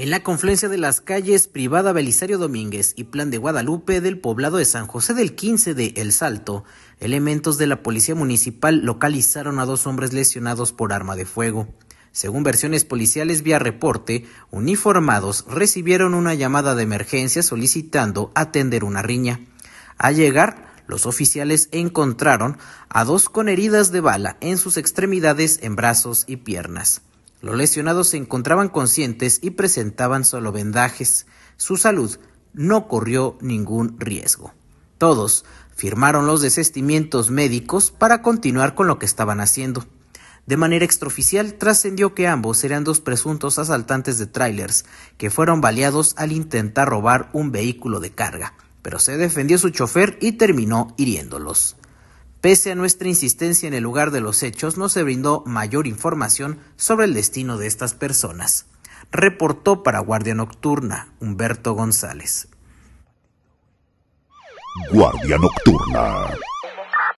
en la confluencia de las calles Privada Belisario Domínguez y Plan de Guadalupe del poblado de San José del 15 de El Salto, elementos de la Policía Municipal localizaron a dos hombres lesionados por arma de fuego. Según versiones policiales vía reporte, uniformados recibieron una llamada de emergencia solicitando atender una riña. Al llegar, los oficiales encontraron a dos con heridas de bala en sus extremidades, en brazos y piernas. Los lesionados se encontraban conscientes y presentaban solo vendajes. Su salud no corrió ningún riesgo. Todos firmaron los desestimientos médicos para continuar con lo que estaban haciendo. De manera extraoficial trascendió que ambos eran dos presuntos asaltantes de trailers que fueron baleados al intentar robar un vehículo de carga, pero se defendió su chofer y terminó hiriéndolos. Pese a nuestra insistencia en el lugar de los hechos, no se brindó mayor información sobre el destino de estas personas. Reportó para Guardia Nocturna Humberto González. Guardia Nocturna.